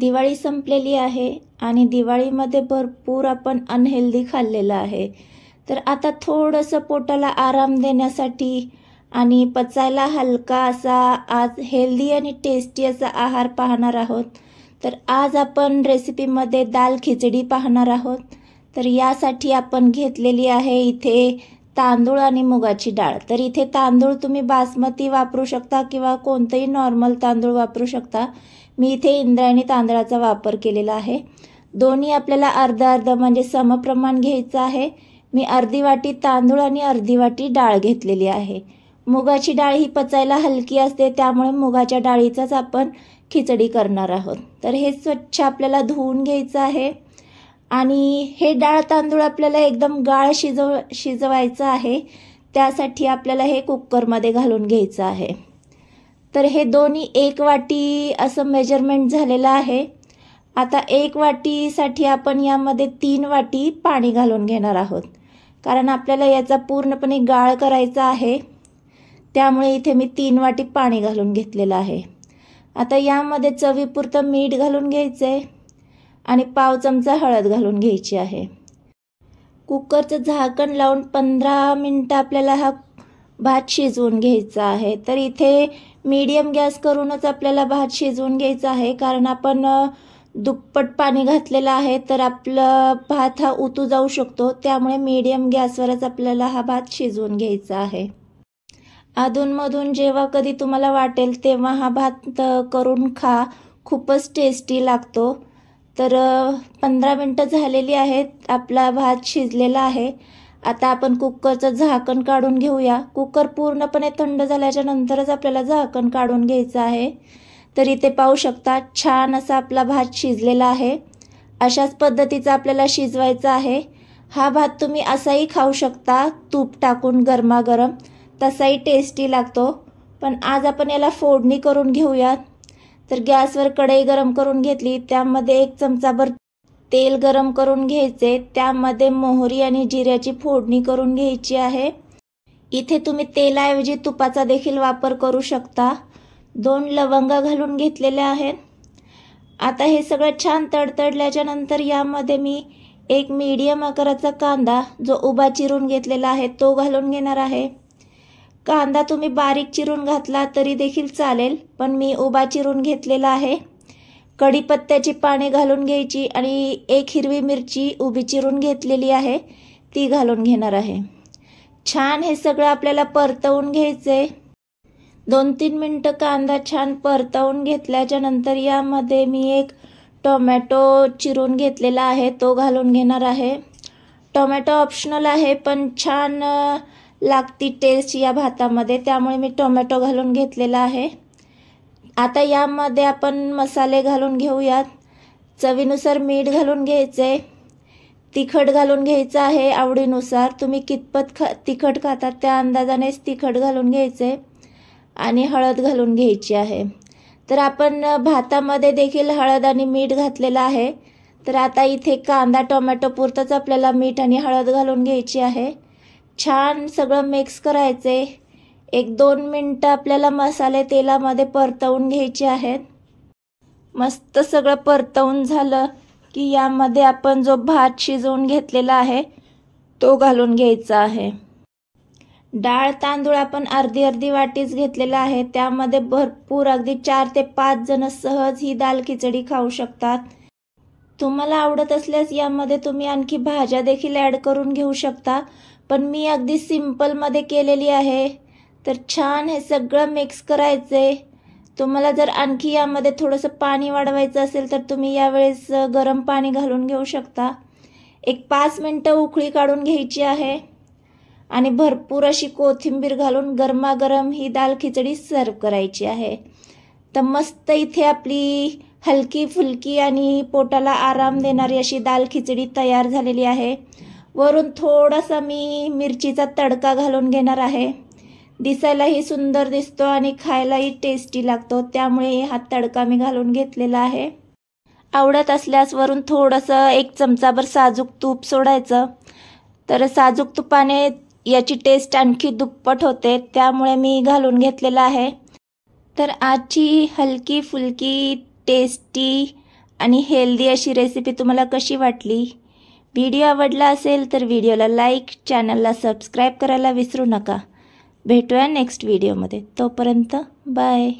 दिवाळी संपलेली आहे आणि दिवाळीमध्ये भरपूर आपण अनहेल्दी खाल्लेलं आहे तर आता थोडंसं पोटाला आराम देण्यासाठी आणि पचायला हलका असा आज हेल्दी आणि टेस्टी असा आहार पाहणार आहोत तर आज आपण रेसिपीमध्ये दाल खिचडी पाहणार आहोत तर यासाठी आपण घेतलेली आहे इथे तांदूळ आणि मुगाची डाळ तर इथे तांदूळ तुम्ही बासमती वापरू शकता किंवा कोणतंही नॉर्मल तांदूळ वापरू शकता मी इथे इंद्रायणी तांदळाचा वापर केलेला आहे दोन्ही आपल्याला अर्धा अर्धा म्हणजे समप्रमाण घ्यायचं आहे मी अर्धी वाटी तांदूळ आणि अर्धी वाटी डाळ घेतलेली आहे मुगाची डाळ ही पचायला हलकी असते त्यामुळे मुगाच्या डाळीचाच आपण खिचडी करणार आहोत तर हे स्वच्छ आपल्याला धुवून घ्यायचं आहे आणि हे डाळ तांदूळ आपल्याला एकदम गाळ शिजव शिजवायचं आहे त्यासाठी आपल्याला हे कुकरमध्ये घालून घ्यायचं आहे तर हे दोन्ही एक वाटी असं मेजरमेंट झालेलं आहे आता एक वाटीसाठी आपण यामध्ये तीन वाटी पाणी घालून घेणार आहोत कारण आपल्याला याचा पूर्णपणे गाळ करायचा आहे त्यामुळे इथे मी तीन वाटी पाणी घालून घेतलेलं आहे आता यामध्ये चवीपुरतं मीठ घालून घ्यायचं आहे आणि पाव चमचा हळद घालून घ्यायची आहे कुकरचं झाकण लावून पंधरा मिनटं आपल्याला हा भात शिजवून घ्यायचा आहे तर इथे मीडियम गॅस करूनच आपल्याला भात शिजवून घ्यायचा आहे कारण आपण दुप्पट पाणी घातलेलं आहे तर आपलं भात हा उतू जाऊ शकतो त्यामुळे मीडियम गॅसवरच आपल्याला हा भात शिजवून घ्यायचा आहे अधूनमधून जेव्हा कधी तुम्हाला वाटेल तेव्हा हा भात करून खा खूपच टेस्टी लागतो तर पंधरा मिनटं झालेली आहेत आपला भात शिजलेला आहे आता आपण कुकरचं झाकण काढून घेऊया कुकर पूर्णपणे थंड झाल्याच्या नंतरच आपल्याला झाकण काढून घ्यायचं आहे तर इथे पाहू शकता छान असा आपला भात शिजलेला आहे अशाच पद्धतीचा आपल्याला शिजवायचा आहे हा भात तुम्ही असाही खाऊ शकता तूप टाकून गरमागरम तसाही टेस्टी लागतो पण आज आपण याला फोडणी करून घेऊयात तर गॅसवर कढई गरम करून घेतली त्यामध्ये एक चमचाभर तेल गरम करून घ्यायचे त्यामध्ये मोहरी आणि जिऱ्याची फोडणी करून घ्यायची आहे इथे तुम्ही तेलाऐवजी तुपाचा देखील वापर करू शकता दोन लवंग घालून घेतलेल्या आहेत आता हे सगळं छान तडतडल्याच्या नंतर यामध्ये मी एक मीडियम आकाराचा कांदा जो उभा चिरून घेतलेला आहे तो घालून घेणार आहे कांदा तुम्ही बारीक चिरून घातला तरी देखील चालेल पण मी उभा चिरून घेतलेला आहे कढीपत्त्याची पाने घालून घ्यायची आणि एक हिरवी मिरची उभी चिरून घेतलेली आहे ती घालून घेणार आहे छान हे सगळं आपल्याला परतवून घ्यायचे दोन तीन मिनटं कांदा छान परतवून घेतल्याच्या नंतर यामध्ये मी एक टोमॅटो चिरून घेतलेला आहे तो घालून घेणार आहे टोमॅटो ऑप्शनल आहे पण छान लागती टेस्ट या भातामध्ये त्यामुळे मी टोमॅटो घालून घेतलेला आहे आता यामध्ये आपण मसाले घालून घेऊयात चवीनुसार मीठ घालून घ्यायचे तिखट घालून घ्यायचं आहे आवडीनुसार तुम्ही कितपत खा तिखट खातात त्या अंदाजानेच तिखट घालून घ्यायचे आणि हळद घालून घ्यायची आहे तर आपण भातामध्ये देखील हळद आणि मीठ घातलेलं आहे तर आता इथे कांदा टोमॅटो पुरतंच आपल्याला मीठ आणि हळद घालून घ्यायची आहे छान सगळं मिक्स करायचे एक दोन मिनटं आपल्याला मसाले तेलामध्ये परतवून घ्यायचे आहेत मस्त सगळं परतवून झालं की यामध्ये आपण जो भात शिजवून घेतलेला आहे तो घालून घ्यायचा आहे डाळ तांदूळ आपण अर्धी अर्धी वाटीच घेतलेला आहे त्यामध्ये भरपूर अगदी चार ते पाच जण सहज ही दाल खिचडी खाऊ शकतात तुम्हाला आवडत असल्यास यामध्ये तुम्ही आणखी भाज्या देखील ॲड करून घेऊ शकता पण मी अगदी सिम्पलमध्ये केलेली आहे तर छान हे सगळं मिक्स करायचं आहे तुम्हाला जर आणखी यामध्ये थोडंसं पाणी वाढवायचं असेल तर तुम्ही यावेळेस गरम पाणी घालून घेऊ शकता एक पाच मिनटं उकळी काढून घ्यायची आहे आणि भरपूर अशी कोथिंबीर घालून गरमागरम ही दाल खिचडी सर्व करायची आहे तर मस्त इथे आपली हलकी फुलकी आणि पोटाला आराम देणारी अशी दाल खिचडी तयार झालेली आहे वरून थोडासा मी मिरचीचा तडका घालून घेणार आहे दिसायलाही सुंदर दिसतो आणि खायलाही टेस्टी लागतो त्यामुळे हा तडका मी घालून घेतलेला आहे आवडत असल्यास वरून थोडंसं एक चमचाभर साजूक तूप सोडायचं तर साजूक तुपाने याची टेस्ट आणखी दुप्पट होते त्यामुळे मी घालून घेतलेला आहे तर आजची हलकी फुलकी टेस्टी आणि हेल्दी अशी रेसिपी तुम्हाला कशी वाटली व्हिडिओ आवडला असेल तर व्हिडिओला लाईक चॅनलला सबस्क्राईब करायला विसरू नका भेटूया नेक्स्ट व्हिडिओमध्ये तोपर्यंत बाय